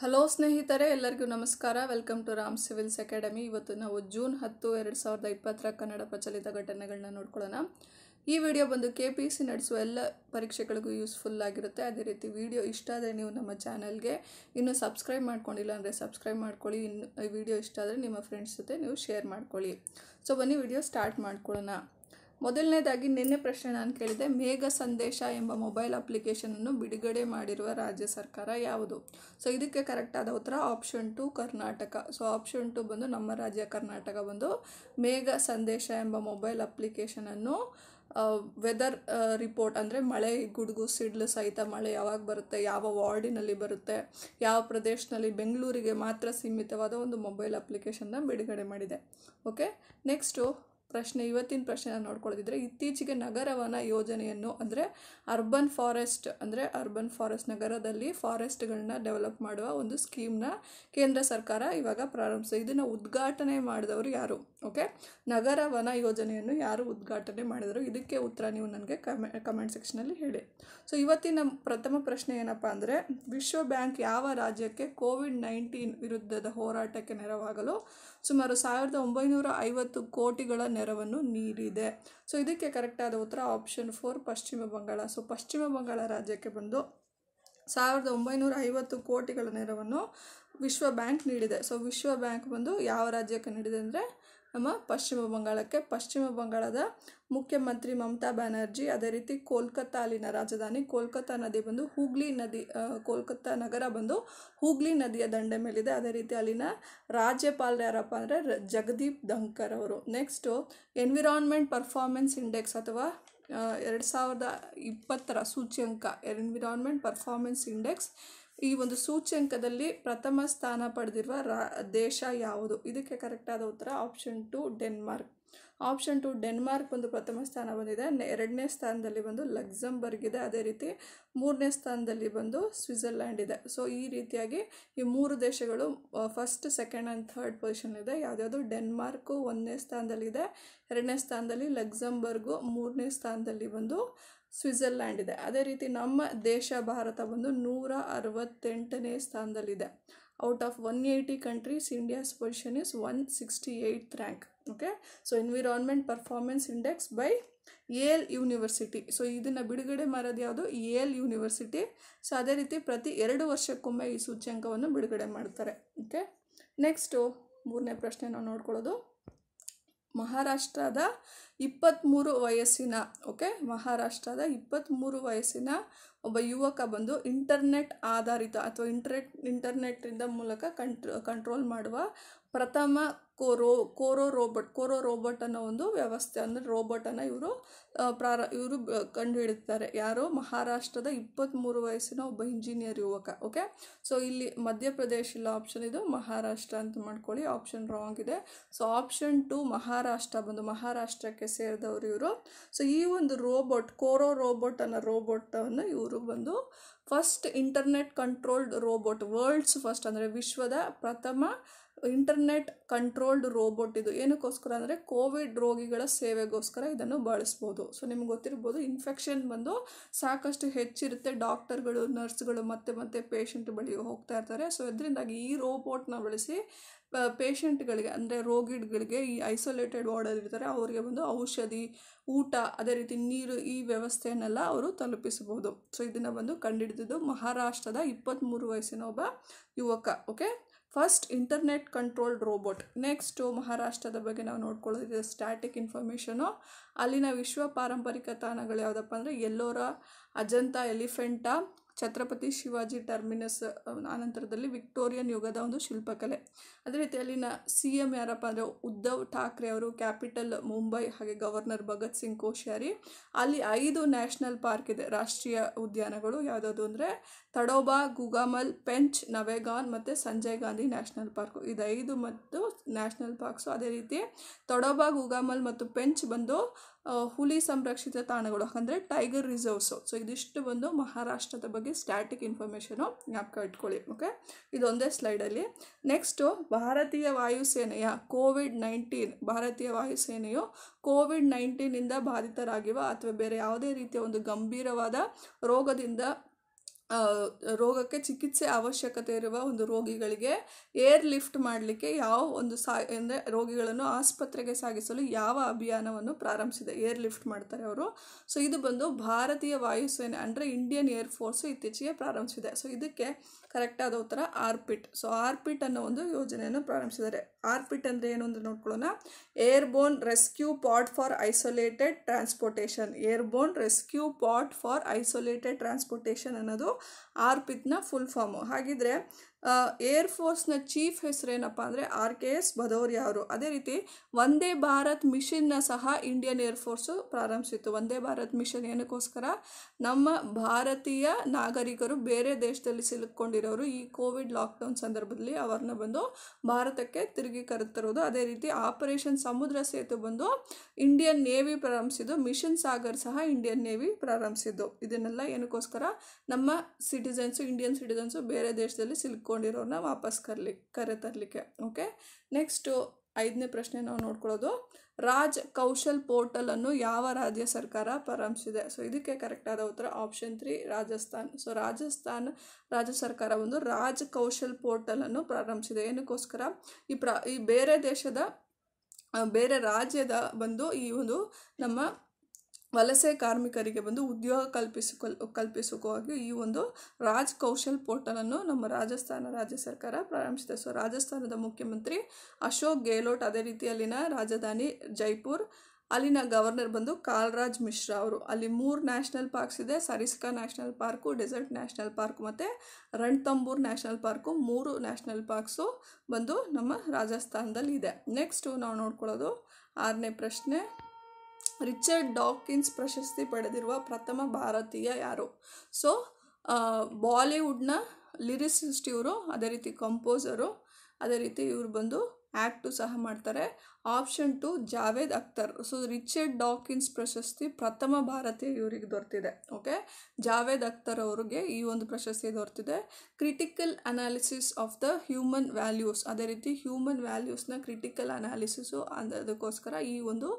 hello ಸ್ನೇಹಿತರೆ ಎಲ್ಲರಿಗೂ ನಮಸ್ಕಾರ welcome to Ram civils academy ಇವತ್ತು ನಾವು ಜೂನ್ ಹತ್ತು ಎರಡು ಸಾವಿರದ ಇಪ್ಪತ್ತರ ಕನ್ನಡ ಪ್ರಚಲಿತ ಘಟನೆಗಳನ್ನ ನೋಡ್ಕೊಳ್ಳೋಣ ಈ ವಿಡಿಯೋ ಬಂದು ಕೆ ಪಿ ಸಿ ನಡೆಸುವ ಎಲ್ಲ ಪರೀಕ್ಷೆಗಳಿಗೂ ಯೂಸ್ಫುಲ್ ಆಗಿರುತ್ತೆ ಅದೇ ರೀತಿ ವಿಡಿಯೋ ಇಷ್ಟ ಆದರೆ ನೀವು ನಮ್ಮ ಚಾನಲ್ಗೆ ಇನ್ನೂ ಸಬ್ಸ್ಕ್ರೈಬ್ ಮಾಡ್ಕೊಂಡಿಲ್ಲ ಅಂದರೆ ಸಬ್ಸ್ಕ್ರೈಬ್ ಮಾಡ್ಕೊಳ್ಳಿ ಇನ್ನು ಈ ವಿಡಿಯೋ ಇಷ್ಟ ಆದರೆ ನಿಮ್ಮ ಫ್ರೆಂಡ್ಸ್ ಜೊತೆ ನೀವು ಶೇರ್ ಮಾಡ್ಕೊಳ್ಳಿ ಸೊ ಬನ್ನಿ ವಿಡಿಯೋ ಸ್ಟಾರ್ಟ್ ಮಾಡ್ಕೊಳ್ಳೋಣ ಮೊದಲನೇದಾಗಿ ನಿನ್ನೆ ಪ್ರಶ್ನೆ ನಾನು ಕೇಳಿದೆ ಮೇಘ ಸಂದೇಶ ಎಂಬ ಮೊಬೈಲ್ ಅಪ್ಲಿಕೇಶನನ್ನು ಬಿಡುಗಡೆ ಮಾಡಿರುವ ರಾಜ್ಯ ಸರ್ಕಾರ ಯಾವುದು ಸೊ ಇದಕ್ಕೆ ಕರೆಕ್ಟಾದ ಉತ್ತರ option two Karnataka so option two ಬಂದು ನಮ್ಮ ರಾಜ್ಯ ಕರ್ನಾಟಕ ಬಂದು ಮೇಘ ಸಂದೇಶ ಎಂಬ ಮೊಬೈಲ್ ಅಪ್ಲಿಕೇಶನನ್ನು ವೆದರ್ ರಿಪೋರ್ಟ್ ಅಂದರೆ ಮಳೆ ಗುಡುಗು ಸಿಡ್ಲು ಸಹಿತ ಮಳೆ ಯಾವಾಗ ಬರುತ್ತೆ ಯಾವ ವಾರ್ಡಿನಲ್ಲಿ ಬರುತ್ತೆ ಯಾವ ಪ್ರದೇಶದಲ್ಲಿ ಬೆಂಗಳೂರಿಗೆ ಮಾತ್ರ ಸೀಮಿತವಾದ ಒಂದು ಮೊಬೈಲ್ ಅಪ್ಲಿಕೇಶನ್ನ ಬಿಡುಗಡೆ ಮಾಡಿದೆ ಓಕೆ ನೆಕ್ಸ್ಟು ಪ್ರಶ್ನೆ ಇವತ್ತಿನ ಪ್ರಶ್ನೆನ ನೋಡ್ಕೊಳ್ಳೋದಿದ್ರೆ ಇತ್ತೀಚೆಗೆ ನಗರವನ ಯೋಜನೆಯನ್ನು ಅಂದರೆ ಅರ್ಬನ್ ಫಾರೆಸ್ಟ್ ಅಂದರೆ ಅರ್ಬನ್ ಫಾರೆಸ್ಟ್ ನಗರದಲ್ಲಿ ಫಾರೆಸ್ಟ್ಗಳನ್ನ ಡೆವಲಪ್ ಮಾಡುವ ಒಂದು ಸ್ಕೀಮ್ನ ಕೇಂದ್ರ ಸರ್ಕಾರ ಇವಾಗ ಪ್ರಾರಂಭಿಸಿದೆ ಇದನ್ನು ಉದ್ಘಾಟನೆ ಮಾಡಿದವರು ಯಾರು ಓಕೆ ನಗರ ವನ ಯೋಜನೆಯನ್ನು ಯಾರು ಉದ್ಘಾಟನೆ ಮಾಡಿದರು ಇದಕ್ಕೆ ಉತ್ತರ ನೀವು ನನಗೆ ಕಮೆ ಕಮೆಂಟ್ ಸೆಕ್ಷನಲ್ಲಿ ಹೇಳಿ ಸೊ ಇವತ್ತಿನ ಪ್ರಥಮ ಪ್ರಶ್ನೆ ಏನಪ್ಪ ಅಂದರೆ ವಿಶ್ವ ಬ್ಯಾಂಕ್ ಯಾವ ರಾಜ್ಯಕ್ಕೆ ಕೋವಿಡ್ ನೈನ್ಟೀನ್ ವಿರುದ್ಧದ ಹೋರಾಟಕ್ಕೆ ನೆರವಾಗಲು ಸುಮಾರು ಸಾವಿರದ ಒಂಬೈನೂರ ಐವತ್ತು ಕೋಟಿಗಳ ನೆರ ನೆರವನ್ನು ನೀಡಿದೆ ಸೊ ಇದಕ್ಕೆ ಕರೆಕ್ಟಾದ ಉತ್ತರ ಆಪ್ಷನ್ ಫೋರ್ ಪಶ್ಚಿಮ ಬಂಗಾಳ ಸೊ ಪಶ್ಚಿಮ ಬಂಗಾಳ ರಾಜ್ಯಕ್ಕೆ ಬಂದು ಸಾವಿರದ ಒಂಬೈನೂರ ಐವತ್ತು ಕೋಟಿಗಳ ನೆರವನ್ನು ವಿಶ್ವ ಬ್ಯಾಂಕ್ ನೀಡಿದೆ ಸೊ ವಿಶ್ವ ಬ್ಯಾಂಕ್ ಬಂದು ಯಾವ ರಾಜ್ಯಕ್ಕೆ ನೀಡಿದೆ ಅಂದರೆ ನಮ್ಮ ಪಶ್ಚಿಮ ಬಂಗಾಳಕ್ಕೆ ಪಶ್ಚಿಮ ಬಂಗಾಳದ ಮುಖ್ಯಮಂತ್ರಿ ಮಮತಾ ಬ್ಯಾನರ್ಜಿ ಅದೇ ರೀತಿ ಕೋಲ್ಕತ್ತಾ ಅಲ್ಲಿನ ರಾಜಧಾನಿ ಕೋಲ್ಕತ್ತಾ ನದಿ ಬಂದು ಹೂಗ್ಲಿ ನದಿ ಕೋಲ್ಕತ್ತಾ ನಗರ ಬಂದು ಹೂಗ್ಲಿ ನದಿಯ ದಂಡೆ ಮೇಲಿದೆ ಅದೇ ರೀತಿ ಅಲ್ಲಿನ ರಾಜ್ಯಪಾಲರು ಯಾರಪ್ಪ ಅಂದರೆ ಜಗದೀಪ್ ಧಂಕರ್ ಅವರು ನೆಕ್ಸ್ಟು ಎನ್ವಿರಾನ್ಮೆಂಟ್ ಪರ್ಫಾರ್ಮೆನ್ಸ್ ಇಂಡೆಕ್ಸ್ ಅಥವಾ ಎರಡು ಸಾವಿರದ ಇಪ್ಪತ್ತರ ಸೂಚ್ಯಂಕ ಎನ್ವಿರಾನ್ಮೆಂಟ್ ಪರ್ಫಾರ್ಮೆನ್ಸ್ ಇಂಡೆಕ್ಸ್ ಈ ಒಂದು ಸೂಚ್ಯಂಕದಲ್ಲಿ ಪ್ರಥಮ ಸ್ಥಾನ ಪಡೆದಿರುವ ರಾ ದೇಶ ಯಾವುದು ಇದಕ್ಕೆ ಕರೆಕ್ಟಾದ ಉತ್ತರ option two Denmark option two Denmark ಒಂದು ಪ್ರಥಮ ಸ್ಥಾನ ಬಂದಿದೆ ಎರಡನೇ ಸ್ಥಾನದಲ್ಲಿ ಬಂದು ಲಕ್ಸಂಬರ್ಗ್ ಇದೆ ಅದೇ ರೀತಿ ಮೂರನೇ ಸ್ಥಾನದಲ್ಲಿ ಬಂದು ಸ್ವಿಟ್ಜರ್ಲ್ಯಾಂಡ್ ಇದೆ ಸೊ ಈ ರೀತಿಯಾಗಿ ಈ ಮೂರು ದೇಶಗಳು first second and third position ಇದೆ ಯಾವುದ್ಯಾವುದು ಡೆನ್ಮಾರ್ಕು ಒಂದನೇ ಸ್ಥಾನದಲ್ಲಿದೆ ಎರಡನೇ ಸ್ಥಾನದಲ್ಲಿ ಲಕ್ಸಂಬರ್ಗು ಮೂರನೇ ಸ್ಥಾನದಲ್ಲಿ ಬಂದು ಸ್ವಿಟ್ಜರ್ಲ್ಯಾಂಡ್ ಇದೆ ಅದೇ ರೀತಿ ನಮ್ಮ ದೇಶ ಭಾರತ ಬಂದು ನೂರ ಅರವತ್ತೆಂಟನೇ ಸ್ಥಾನದಲ್ಲಿದೆ out of one eighty countries India's position is one sixty eight rank okay so environment performance index by Yale university so ಇದನ್ನು ಬಿಡುಗಡೆ ಮಾಡೋದು ಯಾವುದು ಎಲ್ ಯೂನಿವರ್ಸಿಟಿ ಸೊ ಅದೇ ರೀತಿ ಪ್ರತಿ ಎರಡು ವರ್ಷಕ್ಕೊಮ್ಮೆ ಈ ಸೂಚ್ಯಂಕವನ್ನು ಬಿಡುಗಡೆ ಮಾಡ್ತಾರೆ ಓಕೆ ನೆಕ್ಸ್ಟು ಮೂರನೇ ಪ್ರಶ್ನೆ ನಾವು ನೋಡ್ಕೊಳ್ಳೋದು ಮಹಾರಾಷ್ಟ್ರದ ಇಪ್ಪತ್ತ್ಮೂರು ವಯಸ್ಸಿನ ಓಕೆ ಮಹಾರಾಷ್ಟ್ರದ ಇಪ್ಪತ್ತ್ಮೂರು ವಯಸ್ಸಿನ ಒಬ್ಬ ಯುವಕ ಬಂದು ಇಂಟರ್ನೆಟ್ ಆಧಾರಿತ ಅಥವಾ ಇಂಟ್ರೆಟ್ ಇಂಟರ್ನೆಟ್ಟಿಂದ ಮೂಲಕ ಕಂಟ್ರೋ ಕಂಟ್ರೋಲ್ ಮಾಡುವ ಪ್ರಥಮ ಕೋರೋ ಕೋರೋ ರೋಬೋಟ್ ಕೋರೋ ರೋಬೋಟ್ ಅನ್ನೋ ಒಂದು ವ್ಯವಸ್ಥೆ ಅಂದರೆ ರೋಬೋಟನ್ನು ಇವರು ಪ್ರಾರ ಇವರು ಕಂಡುಹಿಡುತ್ತಾರೆ ಯಾರು ಮಹಾರಾಷ್ಟ್ರದ ಇಪ್ಪತ್ತ್ಮೂರು ವಯಸ್ಸಿನ ಒಬ್ಬ ಇಂಜಿನಿಯರ್ ಯುವಕ ಓಕೆ ಸೊ ಇಲ್ಲಿ ಮಧ್ಯಪ್ರದೇಶ ಇಲ್ಲ ಆಪ್ಷನ್ ಇದು ಮಹಾರಾಷ್ಟ್ರ ಅಂತ ಮಾಡ್ಕೊಳ್ಳಿ ಆಪ್ಷನ್ ರಾಂಗ್ ಇದೆ ಸೊ ಆಪ್ಷನ್ ಟು ಮಹಾರಾಷ್ಟ್ರ ಬಂದು ಮಹಾರಾಷ್ಟ್ರಕ್ಕೆ ಸೇರಿದವರು ಇವರು ಸೊ ಈ ಒಂದು ರೋಬೋಟ್ ಕೋರೋ ರೋಬೋಟ್ ಅನ್ನೋ ರೋಬೋಟನ್ನು ಇವರು ಬಂದು first internet controlled robot world's first ಅಂದರೆ ವಿಶ್ವದ ಪ್ರಥಮ ಇಂಟರ್ನೆಟ್ ಕಂಟ್ರೋಲ್ಡ್ ರೋಬೋಟ್ ಇದು ಏನಕ್ಕೋಸ್ಕರ ಅಂದರೆ ಕೋವಿಡ್ ರೋಗಿಗಳ ಸೇವೆಗೋಸ್ಕರ ಇದನ್ನು ಬಳಸ್ಬೋದು ಸೊ ನಿಮ್ಗೆ ಗೊತ್ತಿರ್ಬೋದು ಇನ್ಫೆಕ್ಷನ್ ಬಂದು ಸಾಕಷ್ಟು ಹೆಚ್ಚಿರುತ್ತೆ ಡಾಕ್ಟರ್ಗಳು ನರ್ಸ್ಗಳು ಮತ್ತೆ ಮತ್ತೆ ಪೇಷಂಟ್ ಬಳಿ ಹೋಗ್ತಾ ಇರ್ತಾರೆ ಸೊ ಇದರಿಂದಾಗಿ ಈ ರೋಬೋಟ್ನ ಬಳಸಿ ಪೇಷಂಟ್ಗಳಿಗೆ ಅಂದರೆ ರೋಗಿಗಳಿಗೆ ಈ ಐಸೋಲೇಟೆಡ್ ವಾರ್ಡಲ್ಲಿರ್ತಾರೆ ಅವರಿಗೆ ಬಂದು ಔಷಧಿ ಊಟ ಅದೇ ರೀತಿ ನೀರು ಈ ವ್ಯವಸ್ಥೆಯನ್ನೆಲ್ಲ ಅವರು ತಲುಪಿಸಬಹುದು ಸೊ ಇದನ್ನು ಬಂದು ಕಂಡುಹಿಡಿದಿದ್ದು ಮಹಾರಾಷ್ಟ್ರದ ಇಪ್ಪತ್ತ್ಮೂರು ವಯಸ್ಸಿನ ಒಬ್ಬ ಯುವಕ okay first internet controlled robot next ಮಹಾರಾಷ್ಟ್ರದ ಬಗ್ಗೆ ನಾವು ನೋಡ್ಕೊಳ್ಳೋದಿದೆ ಸ್ಟ್ಯಾಟಿಕ್ ಇನ್ಫಾರ್ಮೇಷನು ಅಲ್ಲಿನ ವಿಶ್ವ ಪಾರಂಪರಿಕ ತಾಣಗಳು ಯಾವುದಪ್ಪ ಅಂದರೆ ಎಲ್ಲೋರ ಅಜಂತ ಎಲಿಫೆಂಟಾ ಛತ್ರಪತಿ ಶಿವಾಜಿ ಟರ್ಮಿನಸ್ ಆನಂತರದಲ್ಲಿ ವಿಕ್ಟೋರಿಯನ್ ಯುಗದ ಒಂದು ಶಿಲ್ಪಕಲೆ ಅದೇ ರೀತಿ ಅಲ್ಲಿನ ಸಿ ಎಮ್ ಯಾರಪ್ಪ ಅಂದರೆ ಉದ್ಧವ್ ಠಾಕ್ರೆ ಅವರು ಕ್ಯಾಪಿಟಲ್ ಮುಂಬೈ ಹಾಗೆ ಗವರ್ನರ್ ಭಗತ್ ಸಿಂಗ್ ಕೋಶ್ಯಾರಿ ಅಲ್ಲಿ ಐದು ನ್ಯಾಷನಲ್ ಪಾರ್ಕ್ ಇದೆ ರಾಷ್ಟ್ರೀಯ ಉದ್ಯಾನಗಳು ಯಾವುದಾದ್ರು ಅಂದರೆ ತಡೋಬಾ ಗುಗಾಮಲ್ ಪೆಂಚ್ ನವೆಗಾನ್ ಮತ್ತು ಸಂಜಯ್ ಗಾಂಧಿ ನ್ಯಾಷನಲ್ ಪಾರ್ಕು ಇದು ಐದು ಮತ್ತು ನ್ಯಾಷನಲ್ ಪಾರ್ಕ್ಸು ಅದೇ ರೀತಿ ತಡೋಬಾ ಗುಗಾಮಲ್ ಮತ್ತು ಪೆಂಚ್ ಬಂದು ಹುಲಿ ಸಂರಕ್ಷಿತ ತಾಣಗಳು ಅಂದರೆ ಟೈಗರ್ ರಿಸರ್ವ್ಸು ಸೊ ಇದಿಷ್ಟು ಬಂದು ಮಹಾರಾಷ್ಟ್ರದ ಬಗ್ಗೆ ಸ್ಟ್ಯಾಟಿಕ್ ಇನ್ಫಾರ್ಮೇಷನು ಜ್ಞಾಪಕ ಇಟ್ಕೊಳ್ಳಿ ಓಕೆ ಇದೊಂದೇ ಸ್ಲೈಡಲ್ಲಿ ನೆಕ್ಸ್ಟು ಭಾರತೀಯ ವಾಯುಸೇನೆಯ ಕೋವಿಡ್ ನೈನ್ಟೀನ್ ಭಾರತೀಯ ವಾಯುಸೇನೆಯು ಕೋವಿಡ್ ನೈನ್ಟೀನಿಂದ ಬಾಧಿತರಾಗಿರುವ ಅಥವಾ ಬೇರೆ ಯಾವುದೇ ರೀತಿಯ ಒಂದು ಗಂಭೀರವಾದ ರೋಗದಿಂದ ರೋಗಕ್ಕೆ ಚಿಕಿತ್ಸೆ ಅವಶ್ಯಕತೆ ಇರುವ ಒಂದು ರೋಗಿಗಳಿಗೆ ಏರ್ ಲಿಫ್ಟ್ ಮಾಡಲಿಕ್ಕೆ ಯಾವ ಒಂದು ಸಾ ಅಂದರೆ ರೋಗಿಗಳನ್ನು ಆಸ್ಪತ್ರೆಗೆ ಸಾಗಿಸಲು ಯಾವ ಅಭಿಯಾನವನ್ನು ಪ್ರಾರಂಭಿಸಿದೆ ಏರ್ ಲಿಫ್ಟ್ ಮಾಡ್ತಾರೆ ಅವರು ಸೊ ಇದು ಬಂದು ಭಾರತೀಯ ವಾಯುಸೇನೆ ಅಂದರೆ ಇಂಡಿಯನ್ ಏರ್ ಫೋರ್ಸು ಇತ್ತೀಚೆಗೆ ಪ್ರಾರಂಭಿಸಿದೆ ಸೊ ಇದಕ್ಕೆ ಕರೆಕ್ಟಾದ ಉತ್ತರ ಆರ್ಪಿಟ್ ಸೊ ಆರ್ಪಿಟ್ ಅನ್ನೋ ಒಂದು ಯೋಜನೆಯನ್ನು ಪ್ರಾರಂಭಿಸಿದ್ದಾರೆ ಆರ್ಪಿಟ್ ಅಂದರೆ ಏನು ಅಂದರೆ ನೋಡ್ಕೊಳ್ಳೋಣ airborne rescue pod for isolated transportation airborne rescue pod for isolated transportation ಅನ್ನೋದು ಆರ್ಪಿಟ್ನ ಫುಲ್ ಫಾರ್ಮು ಹಾಗಿದ್ರೆ ಏರ್ ಫೋರ್ಸ್ನ ಚೀಫ್ ಹೆಸರೇನಪ್ಪ ಅಂದರೆ ಆರ್ ಕೆ ಎಸ್ ಭದೌರಿಯಾ ಅವರು ಅದೇ ರೀತಿ ವಂದೇ ಭಾರತ್ ಮಿಷನ್ನ ಸಹ ಇಂಡಿಯನ್ ಏರ್ ಫೋರ್ಸು ಪ್ರಾರಂಭಿಸಿತ್ತು ವಂದೇ ಭಾರತ್ ಮಿಷನ್ ಏನಕ್ಕೋಸ್ಕರ ನಮ್ಮ ಭಾರತೀಯ ನಾಗರಿಕರು ಬೇರೆ ದೇಶದಲ್ಲಿ ಸಿಲುಕೊಂಡಿರೋರು ಈ ಕೋವಿಡ್ ಲಾಕ್ಡೌನ್ ಸಂದರ್ಭದಲ್ಲಿ ಅವ್ರನ್ನ ಬಂದು ಭಾರತಕ್ಕೆ ತಿರುಗಿ ಕರೆತರೋದು ಅದೇ ರೀತಿ ಆಪರೇಷನ್ ಸಮುದ್ರ ಸೇತು ಬಂದು ಇಂಡಿಯನ್ ನೇವಿ ಪ್ರಾರಂಭಿಸಿದ್ದು ಮಿಷನ್ ಸಾಗರ್ ಸಹ ಇಂಡಿಯನ್ ನೇವಿ ಪ್ರಾರಂಭಿಸಿದ್ದು ಇದನ್ನೆಲ್ಲ ಏನಕ್ಕೋಸ್ಕರ ನಮ್ಮ ಸಿಟಿಸನ್ಸು ಇಂಡಿಯನ್ ಸಿಟಿಸನ್ಸು ಬೇರೆ ದೇಶದಲ್ಲಿ ಸಿಲುಕೊಂಡು ಅಂದ್ಕೊಂಡಿರೋರನ್ನ ವಾಪಸ್ ಕರ್ಲಿ ತರಲಿಕ್ಕೆ ಓಕೆ ನೆಕ್ಸ್ಟು ಐದನೇ ಪ್ರಶ್ನೆ ನಾವು ನೋಡ್ಕೊಳ್ಳೋದು ರಾಜ್ ಕೌಶಲ್ ಅನ್ನು ಯಾವ ರಾಜ್ಯ ಸರ್ಕಾರ ಪ್ರಾರಂಭಿಸಿದೆ ಸೊ ಇದಕ್ಕೆ ಕರೆಕ್ಟಾದ ಉತ್ತರ option three Rajasthan so Rajasthan ರಾಜ್ಯ ಸರ್ಕಾರ ಒಂದು ರಾಜ್ ಕೌಶಲ್ ಪೋರ್ಟಲನ್ನು ಪ್ರಾರಂಭಿಸಿದೆ ಏನಕ್ಕೋಸ್ಕರ ಈ ಪ್ರ ಈ ಬೇರೆ ದೇಶದ ಬೇರೆ ರಾಜ್ಯದ ಬಂದು ಈ ಒಂದು ನಮ್ಮ ವಲಸೆ ಕಾರ್ಮಿಕರಿಗೆ ಬಂದು ಉದ್ಯೋಗ ಕಲ್ಪಿಸಿಕೊಲ್ ಕಲ್ಪಿಸುವಾಗಿ ಈ ಒಂದು ರಾಜ್ ಕೌಶಲ್ ಪೋರ್ಟಲನ್ನು ನಮ್ಮ ರಾಜಸ್ಥಾನ ರಾಜ್ಯ ಸರ್ಕಾರ ಪ್ರಾರಂಭಿಸಿದೆ ಸೊ ರಾಜಸ್ಥಾನದ ಮುಖ್ಯಮಂತ್ರಿ ಅಶೋಕ್ ಗೆಹ್ಲೋಟ್ ಅದೇ ರೀತಿಯಲ್ಲಿನ ರಾಜಧಾನಿ ಜೈಪುರ್ ಅಲ್ಲಿನ ಗವರ್ನರ್ ಬಂದು ಕಾಲ್ರಾಜ್ ಮಿಶ್ರಾ ಅವರು ಅಲ್ಲಿ ಮೂರು ನ್ಯಾಷನಲ್ ಪಾರ್ಕ್ಸ್ ಇದೆ Sariska national park desert national park ಮತ್ತು ರಣತಂಬೂರ್ ನ್ಯಾಷನಲ್ ಪಾರ್ಕು ಮೂರು ನ್ಯಾಷನಲ್ ಪಾರ್ಕ್ಸು ಬಂದು ನಮ್ಮ ರಾಜಸ್ಥಾನದಲ್ಲಿ ಇದೆ ನೆಕ್ಸ್ಟು ನಾವು ನೋಡ್ಕೊಳ್ಳೋದು ಆರನೇ ಪ್ರಶ್ನೆ ರಿಚರ್ಡ್ ಡಾಕಿನ್ಸ್ ಪ್ರಶಸ್ತಿ ಪಡೆದಿರುವ ಪ್ರಥಮ ಭಾರತೀಯ ಯಾರು ಸೊ ಬಾಲಿವುಡ್ನ ಲಿರಿಸಿಸ್ಟ್ ಇವರು ಅದೇ ರೀತಿ ಕಂಪೋಸರು ಅದೇ ರೀತಿ ಇವರು ಬಂದು ಆ್ಯಕ್ಟು ಸಹ ಮಾಡ್ತಾರೆ option two Javed Akhtar so Richard Dawkins ಪ್ರಶಸ್ತಿ ಪ್ರಥಮ ಭಾರತೀಯ ಇವರಿಗೆ ದೊರೆತಿದೆ ಓಕೆ ಜಾವೇದ್ ಅಖ್ತರ್ ಅವರಿಗೆ ಈ ಒಂದು ಪ್ರಶಸ್ತಿ ದೊರೆತಿದೆ critical analysis of the human values ಅದೇ ರೀತಿ ಹ್ಯೂಮನ್ ವ್ಯಾಲ್ಯೂಸ್ನ ಕ್ರಿಟಿಕಲ್ ಅನಾಲಿಸಿಸು ಅದಕ್ಕೋಸ್ಕರ ಈ ಒಂದು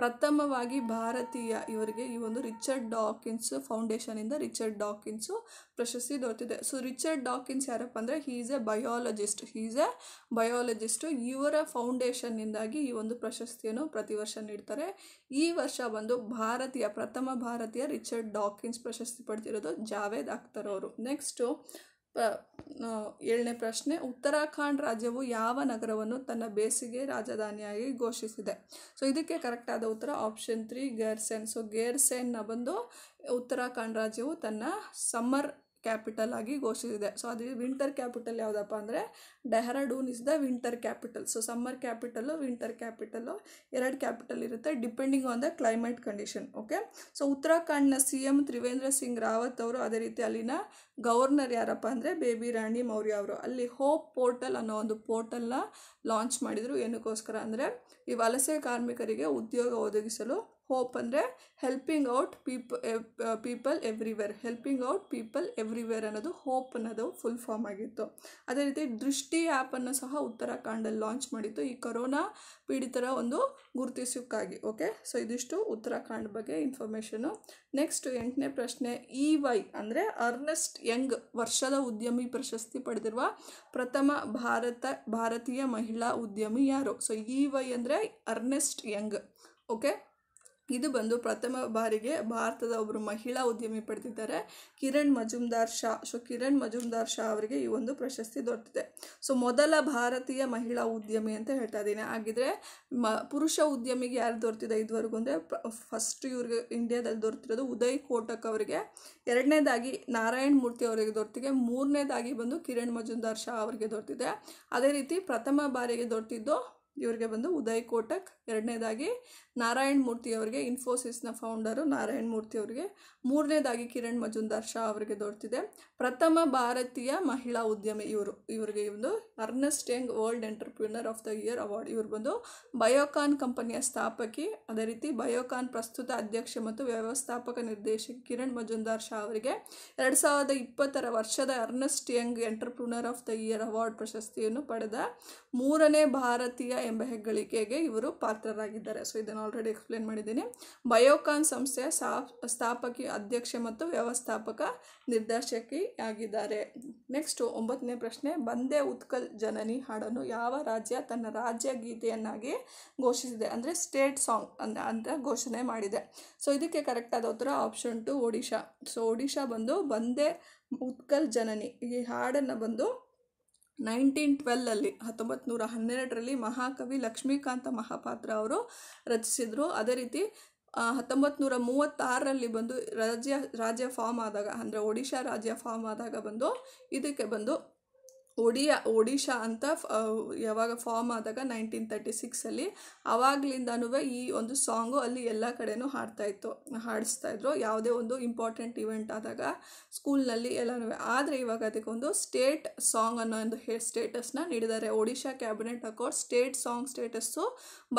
ಪ್ರಥಮವಾಗಿ ಭಾರತೀಯ ಇವರಿಗೆ ಈ ಒಂದು ರಿಚರ್ಡ್ ಡಾಕಿನ್ಸ್ ಇಂದ ರಿಚರ್ಡ್ ಡಾಕಿನ್ಸು ಪ್ರಶಸ್ತಿ ದೊರೆತಿದೆ ಸೊ ರಿಚರ್ಡ್ ಡಾಕಿನ್ಸ್ ಯಾರಪ್ಪ ಅಂದರೆ he is a biologist he is a biologist ಇವರ ಇಂದಾಗಿ ಒಂದು ಪ್ರಶಸ್ತಿಯನ್ನು ಪ್ರತಿ ವರ್ಷ ನೀಡ್ತಾರೆ ಈ ವರ್ಷ ಬಂದು ಭಾರತೀಯ ಪ್ರಥಮ ಭಾರತೀಯ ರಿಚರ್ಡ್ ಡಾಕಿನ್ಸ್ ಪ್ರಶಸ್ತಿ ಪಡೆದಿರೋದು ಜಾವೇದ್ ಅಖ್ತರ್ ಅವರು ನೆಕ್ಸ್ಟು ಏಳನೇ ಪ್ರಶ್ನೆ ಉತ್ತರಾಖಂಡ್ ರಾಜ್ಯವು ಯಾವ ನಗರವನ್ನು ತನ್ನ ಬೇಸಿಗೆ ರಾಜಧಾನಿಯಾಗಿ ಘೋಷಿಸಿದೆ ಸೊ ಇದಕ್ಕೆ ಕರೆಕ್ಟ್ ಆದ ಉತ್ತರ ಆಪ್ಷನ್ ತ್ರೀ ಗೇರ್ಸೆನ್ ಸೊ ಗೇರ್ಸೆನ್ನ ಬಂದು ಉತ್ತರಾಖಂಡ್ ರಾಜ್ಯವು ತನ್ನ ಸಮ್ಮರ್ ಕ್ಯಾಪಿಟಲ್ ಆಗಿ ಘೋಷಿಸಿದೆ ಸೊ ಅದು ವಿಂಟರ್ ಕ್ಯಾಪಿಟಲ್ ಯಾವುದಪ್ಪ ಅಂದರೆ Dehradun is the winter capital so summer capital winter capital ಎರಡು ಕ್ಯಾಪಿಟಲ್ ಇರುತ್ತೆ depending on the climate condition okay so ಉತ್ತರಾಖಂಡ್ನ ಸಿ ಎಮ್ ತ್ರಿವೇಂದ್ರ ಸಿಂಗ್ ರಾವತ್ ಅವರು ಅದೇ ರೀತಿ ಅಲ್ಲಿನ ಗವರ್ನರ್ ಯಾರಪ್ಪ ಅಂದರೆ ಬೇಬಿ ರಾಣಿ ಮೌರ್ಯ ಅವರು ಅಲ್ಲಿ ಹೋಪ್ ಪೋರ್ಟಲ್ ಅನ್ನೋ ಒಂದು ಪೋರ್ಟಲ್ನ ಲಾಂಚ್ ಮಾಡಿದರು ಏನಕ್ಕೋಸ್ಕರ ಅಂದರೆ ಈ ವಲಸೆ ಕಾರ್ಮಿಕರಿಗೆ ಉದ್ಯೋಗ ಒದಗಿಸಲು ಹೋಪ್ ಅಂದರೆ helping out peep people everywhere helping out people everywhere ಅನ್ನೋದು ಹೋಪ್ ಅನ್ನೋದು ಫುಲ್ ಫಾರ್ಮ್ ಆಗಿತ್ತು ಅದೇ ರೀತಿ ದೃಷ್ಟಿ ಆ್ಯಪನ್ನು ಸಹ ಉತ್ತರಾಖಂಡಲ್ಲಿ ಲಾಂಚ್ ಮಾಡಿತ್ತು ಈ ಕೊರೋನಾ ಪೀಡಿತರ ಒಂದು ಗುರುತಿಸೋಕ್ಕಾಗಿ ಓಕೆ ಸೊ ಇದಿಷ್ಟು ಉತ್ತರಾಖಂಡ್ ಬಗ್ಗೆ ಇನ್ಫಾರ್ಮೇಷನು ನೆಕ್ಸ್ಟ್ ಎಂಟನೇ ಪ್ರಶ್ನೆ ಇ ವೈ ಅಂದರೆ ಅರ್ನೆಸ್ಟ್ ಯಂಗ್ ವರ್ಷದ ಉದ್ಯಮಿ ಪ್ರಶಸ್ತಿ ಪಡೆದಿರುವ ಪ್ರಥಮ ಭಾರತ ಭಾರತೀಯ ಮಹಿಳಾ ಉದ್ಯಮಿ ಯಾರು ಸೊ ಇ ವೈ ಅಂದರೆ ಅರ್ನೆಸ್ಟ್ ಯಂಗ್ ಓಕೆ ಇದು ಬಂದು ಪ್ರಥಮ ಬಾರಿಗೆ ಭಾರತದ ಒಬ್ಬರು ಮಹಿಳಾ ಉದ್ಯಮಿ ಪಡೆದಿದ್ದಾರೆ ಕಿರಣ್ ಮಜುಮ್ದಾರ್ ಶಾ ಸೊ ಕಿರಣ್ ಮಜುಮ್ದಾರ್ ಶಾ ಅವರಿಗೆ ಈ ಒಂದು ಪ್ರಶಸ್ತಿ ದೊರೆತಿದೆ ಸೊ ಮೊದಲ ಭಾರತೀಯ ಮಹಿಳಾ ಉದ್ಯಮಿ ಅಂತ ಹೇಳ್ತಾ ಇದ್ದೀನಿ ಹಾಗಿದ್ರೆ ಮ ಪುರುಷ ಉದ್ಯಮಿಗೆ ಯಾರು ದೊರೆತಿದೆ ಇದುವರೆಗೂ ಅಂದರೆ ಫಸ್ಟ್ ಇವ್ರಿಗೆ ಇಂಡಿಯಾದಲ್ಲಿ ದೊರೆತಿರೋದು ಉದಯ್ ಕೋಟಕ್ ಅವರಿಗೆ ಎರಡನೇದಾಗಿ ನಾರಾಯಣ್ ಮೂರ್ತಿ ಅವರಿಗೆ ದೊರೆತಿದೆ ಮೂರನೇದಾಗಿ ಬಂದು ಕಿರಣ್ ಮಜುಮ್ದಾರ್ ಶಾ ಅವರಿಗೆ ದೊರೆತಿದೆ ಅದೇ ರೀತಿ ಪ್ರಥಮ ಬಾರಿಗೆ ದೊರೆತಿದ್ದು ಇವರಿಗೆ ಬಂದು ಉದಯ್ ಕೋಟಕ್ ಎರಡನೇದಾಗಿ ನಾರಾಯಣ್ ಮೂರ್ತಿ ಅವರಿಗೆ ಇನ್ಫೋಸಿಸ್ನ ಫೌಂಡರು ನಾರಾಯಣ್ ಮೂರ್ತಿ ಅವರಿಗೆ ಮೂರನೇದಾಗಿ ಕಿರಣ್ ಮಜುಂದಾರ್ ಶಾ ಅವರಿಗೆ ದೊರೆತಿದೆ ಪ್ರಥಮ ಭಾರತೀಯ ಮಹಿಳಾ ಉದ್ಯಮಿ ಇವರು ಇವರಿಗೆ ಒಂದು Ernst Young world entrepreneur of the year award ಇವರು ಬಂದು ಬಯೋಕಾನ್ ಕಂಪನಿಯ ಸ್ಥಾಪಕಿ ಅದೇ ರೀತಿ ಬಯೋಕಾನ್ ಪ್ರಸ್ತುತ ಅಧ್ಯಕ್ಷ ಮತ್ತು ವ್ಯವಸ್ಥಾಪಕ ನಿರ್ದೇಶಕ ಕಿರಣ್ ಮಜುಂದಾರ್ ಶಾ ಅವರಿಗೆ ಎರಡು ಸಾವಿರದ ಇಪ್ಪತ್ತರ ವರ್ಷದ Ernst Young entrepreneur of the year award ಪ್ರಶಸ್ತಿಯನ್ನು ಪಡೆದ ಮೂರನೇ ಭಾರತೀಯ ಎಂಬ ಹೆಗ್ಗಳಿಕೆಗೆ ಇವರು ಪಾತ್ರರಾಗಿದ್ದಾರೆ ಸೊ ಇದನ್ನು ಆಲ್ರೆಡಿ ಎಕ್ಸ್ಪ್ಲೇನ್ ಮಾಡಿದ್ದೀನಿ ಬಯೋಕಾನ್ ಸಂಸ್ಥೆಯ ಸ್ಥಾಪಕಿ ಅಧ್ಯಕ್ಷೆ ಮತ್ತು ವ್ಯವಸ್ಥಾಪಕ ನಿರ್ದೇಶಕಿ ಆಗಿದ್ದಾರೆ ನೆಕ್ಸ್ಟು ಒಂಬತ್ತನೇ ಪ್ರಶ್ನೆ ಬಂದೇ ಉತ್ಕಲ್ ಜನನಿ ಹಾಡನ್ನು ಯಾವ ರಾಜ್ಯ ತನ್ನ ರಾಜ್ಯ ಗೀತೆಯನ್ನಾಗಿ ಘೋಷಿಸಿದೆ ಅಂದರೆ ಸ್ಟೇಟ್ ಸಾಂಗ್ ಅಂತ ಘೋಷಣೆ ಮಾಡಿದೆ ಸೊ ಇದಕ್ಕೆ ಕರೆಕ್ಟಾದ ಉತ್ತರ option two Odisha so Odisha ಬಂದು ಬಂದೇ ಉತ್ಕಲ್ ಜನನಿ ಈ ಹಾಡನ್ನು ಬಂದು ನೈನ್ಟೀನ್ ಟ್ವೆಲ್ಲಲ್ಲಿ ಹತ್ತೊಂಬತ್ತು ನೂರ ಹನ್ನೆರಡರಲ್ಲಿ ಮಹಾಕವಿ ಲಕ್ಷ್ಮೀಕಾಂತ ಮಹಾಪಾತ್ರ ಅವರು ರಚಿಸಿದರು ಅದೇ ರೀತಿ ಹತ್ತೊಂಬತ್ತು ನೂರ ಮೂವತ್ತಾರರಲ್ಲಿ ಬಂದು ರಾಜ್ಯ ರಾಜ್ಯ ಫಾರ್ಮ್ ಆದಾಗ ಅಂದರೆ ಒಡಿಶಾ ರಾಜ್ಯ ಫಾರ್ಮ್ ಆದಾಗ ಬಂದು ಇದಕ್ಕೆ ಬಂದು ಒಡಿಯಾ ಒಡಿಶಾ ಅಂತ ಯಾವಾಗ ಫಾರ್ಮ್ ಆದಾಗ ನೈನ್ಟೀನ್ ತರ್ಟಿ ಸಿಕ್ಸಲ್ಲಿ ಆವಾಗಲಿಂದನೂ ಈ ಒಂದು ಸಾಂಗು ಅಲ್ಲಿ ಎಲ್ಲ ಕಡೆನೂ ಹಾಡಿಸ್ತಾ ಇದ್ರು ಯಾವುದೇ ಒಂದು ಇಂಪಾರ್ಟೆಂಟ್ ಇವೆಂಟ್ ಆದಾಗ ಸ್ಕೂಲ್ನಲ್ಲಿ ಎಲ್ಲನೂ ಆದರೆ ಇವಾಗ ಅದಕ್ಕೊಂದು ಸ್ಟೇಟ್ ಸಾಂಗ್ ಅನ್ನೋ ಒಂದು ಹೇ ಸ್ಟೇಟಸ್ನ ನೀಡಿದ್ದಾರೆ Odisha cabinet accord state song status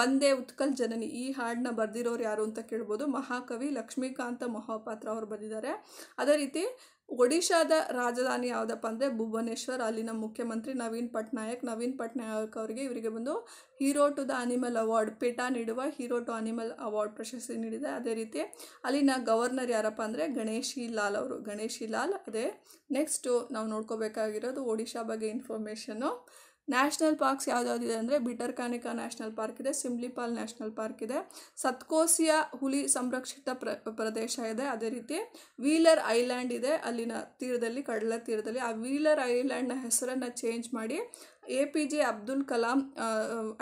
Bande Utkal ಜನನಿ ಈ ಹಾಡನ್ನ ಬರೆದಿರೋರು ಯಾರು ಅಂತ ಕೇಳ್ಬೋದು ಮಹಾಕವಿ ಲಕ್ಷ್ಮೀಕಾಂತ ಮಹಾಪಾತ್ರ ಅವರು ಬಂದಿದ್ದಾರೆ ಅದೇ ರೀತಿ ಒಡಿಶಾದ ರಾಜಧಾನಿ ಯಾವುದಪ್ಪ ಅಂದರೆ ಭುವನೇಶ್ವರ್ ಅಲ್ಲಿನ ಮುಖ್ಯಮಂತ್ರಿ ನವೀನ್ ಪಟ್ನಾಯಕ್ ನವೀನ್ ಪಟ್ನಾಯಕ್ ಅವರಿಗೆ ಇವರಿಗೆ ಬಂದು hero to the animal award PETA ನೀಡುವ ಹೀರೋ ಟು ಅನಿಮಲ್ ಅವಾರ್ಡ್ ಪ್ರಶಸ್ತಿ ನೀಡಿದೆ ಅದೇ ರೀತಿ ಅಲ್ಲಿನ ಗವರ್ನರ್ ಯಾರಪ್ಪ ಅಂದರೆ ಗಣೇಶಿ ಲಾಲ್ ಅವರು ಗಣೇಶಿ ಲಾಲ್ ಅದೇ ನೆಕ್ಸ್ಟು ನಾವು ನೋಡ್ಕೋಬೇಕಾಗಿರೋದು ಒಡಿಶಾ ಬಗ್ಗೆ ಇನ್ಫಾರ್ಮೇಷನ್ನು ನ್ಯಾಷನಲ್ ಪಾರ್ಕ್ಸ್ ಇದೆ ಅಂದರೆ ಕಾನಿಕಾ ನ್ಯಾಷನಲ್ ಪಾರ್ಕ್ ಇದೆ ಸಿಮ್ಲಿಪಾಲ್ ನ್ಯಾಷನಲ್ ಪಾರ್ಕ್ ಇದೆ ಸತ್ಕೋಸಿಯ ಹುಲಿ ಸಂರಕ್ಷಿತ ಪ್ರ ಪ್ರದೇಶ ಇದೆ ಅದೇ ರೀತಿ ವೀಲರ್ ಐಲ್ಯಾಂಡ್ ಇದೆ ಅಲ್ಲಿನ ತೀರದಲ್ಲಿ ಕಡಲ ತೀರದಲ್ಲಿ ಆ ವೀಲರ್ ಐಲ್ಯಾಂಡ್ನ ಹೆಸರನ್ನು ಚೇಂಜ್ ಮಾಡಿ A P J Abdul Kalam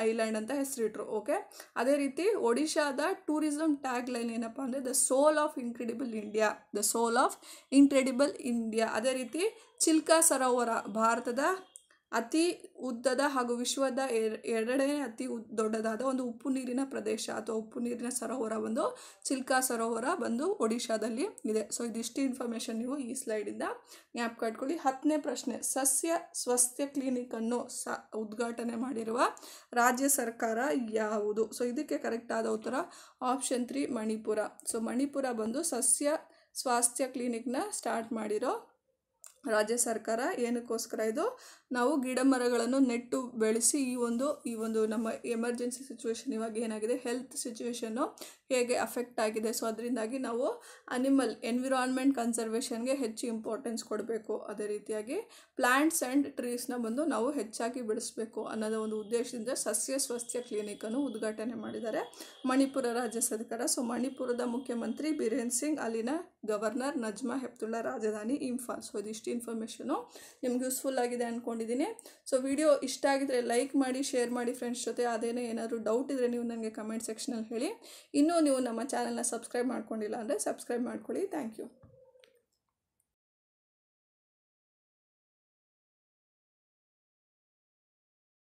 island ಅಂತ ಹೆಸರಿಟ್ರು ಓಕೆ ಅದೇ ರೀತಿ ಒಡಿಶಾದ ಟೂರಿಸಂ ಟ್ಯಾಗ್ ಲೈನ್ ಏನಪ್ಪ ಅಂದರೆ the soul of incredible India the soul of incredible India ಅದೇ ರೀತಿ ಚಿಲ್ಕಾ ಸರೋವರ ಭಾರತದ ಅತಿ ಉದ್ದದ ಹಾಗೂ ವಿಶ್ವದ ಎರಡನೇ ಅತಿ ದೊಡ್ಡದಾದ ಒಂದು ಉಪ್ಪು ನೀರಿನ ಪ್ರದೇಶ ಅಥವಾ ಉಪ್ಪು ನೀರಿನ ಸರೋವರ ಬಂದು ಚಿಲ್ಕಾ ಸರೋವರ ಬಂದು ಒಡಿಶಾದಲ್ಲಿ ಇದೆ ಸೊ ಇದಿಷ್ಟು ಇನ್ಫಾರ್ಮೇಷನ್ ನೀವು ಈ ಸ್ಲೈಡಿಂದ ನ್ಯಾಪ್ ಕಟ್ಕೊಳ್ಳಿ ಹತ್ತನೇ ಪ್ರಶ್ನೆ ಸಸ್ಯ ಸ್ವಾಸ್ಥ್ಯ ಕ್ಲಿನಿಕನ್ನು ಸ ಉದ್ಘಾಟನೆ ಮಾಡಿರುವ ರಾಜ್ಯ ಸರ್ಕಾರ ಯಾವುದು ಸೊ ಇದಕ್ಕೆ ಕರೆಕ್ಟ್ ಆದ ಉತ್ತರ option three Manipur so Manipur ಬಂದು ಸಸ್ಯ ಸ್ವಾಸ್ಥ್ಯ ಕ್ಲಿನಿಕ್ನ ಸ್ಟಾರ್ಟ್ ಮಾಡಿರೋ ರಾಜ್ಯ ಸರ್ಕಾರ ಏನಕ್ಕೋಸ್ಕರ ಇದು ನಾವು ಗಿಡ ಮರಗಳನ್ನು ನೆಟ್ಟು ಬೆಳೆಸಿ ಈ ಒಂದು ಈ ಒಂದು ನಮ್ಮ ಎಮರ್ಜೆನ್ಸಿ ಸಿಚುವೇಶನ್ ಇವಾಗ ಏನಾಗಿದೆ ಹೆಲ್ತ್ ಸಿಚುವೇಶನ್ನು ಹೇಗೆ ಅಫೆಕ್ಟ್ ಆಗಿದೆ ಸೊ ಅದರಿಂದಾಗಿ ನಾವು ಅನಿಮಲ್ ಎನ್ವಿರಾನ್ಮೆಂಟ್ ಕನ್ಸರ್ವೇಷನ್ಗೆ ಹೆಚ್ಚು ಇಂಪಾರ್ಟೆನ್ಸ್ ಕೊಡಬೇಕು ಅದೇ ರೀತಿಯಾಗಿ ಪ್ಲ್ಯಾಂಟ್ಸ್ ಆ್ಯಂಡ್ ಟ್ರೀಸ್ನ ಬಂದು ನಾವು ಹೆಚ್ಚಾಗಿ ಬೆಳೆಸಬೇಕು ಅನ್ನೋದ ಒಂದು ಉದ್ದೇಶದಿಂದ ಸಸ್ಯ ಸ್ವಾಸ್ಥ್ಯ ಅನ್ನು ಉದ್ಘಾಟನೆ ಮಾಡಿದ್ದಾರೆ ಮಣಿಪುರ ರಾಜ್ಯ ಸರ್ಕಾರ ಸೊ ಮಣಿಪುರದ ಮುಖ್ಯಮಂತ್ರಿ ಬಿರೇನ್ ಸಿಂಗ್ ಅಲ್ಲಿನ ಗವರ್ನರ್ ನಜ್ಮಾ ಹೆಪ್ತುಳ್ಳ ರಾಜಧಾನಿ ಇಂಫಾಲ್ ಸೊ ಇದಿಷ್ಟು ಇನ್ಫಾರ್ಮೇಷನು ನಿಮ್ಗೆ ಯೂಸ್ಫುಲ್ ಆಗಿದೆ ಅಂದ್ಕೊಂಡಿದ್ದೀನಿ ಸೊ ವಿಡಿಯೋ ಇಷ್ಟ ಆಗಿದ್ರೆ ಲೈಕ್ ಮಾಡಿ ಶೇರ್ ಮಾಡಿ ಫ್ರೆಂಡ್ಸ್ ಜೊತೆ ಅದೇನೇ ಏನಾದರೂ ಡೌಟ್ ಇದ್ದರೆ ನೀವು ನನಗೆ ಕಮೆಂಟ್ ಸೆಕ್ಷನಲ್ಲಿ ಹೇಳಿ ಇನ್ನೂ ನೀವು ನಮ್ಮ ಚಾನಲ್ನ ಸಬ್ಸ್ಕ್ರೈಬ್ ಮಾಡ್ಕೊಂಡಿಲ್ಲ ಅಂದರೆ ಸಬ್ಸ್ಕ್ರೈಬ್ ಮಾಡ್ಕೊಳ್ಳಿ ಥ್ಯಾಂಕ್ ಯು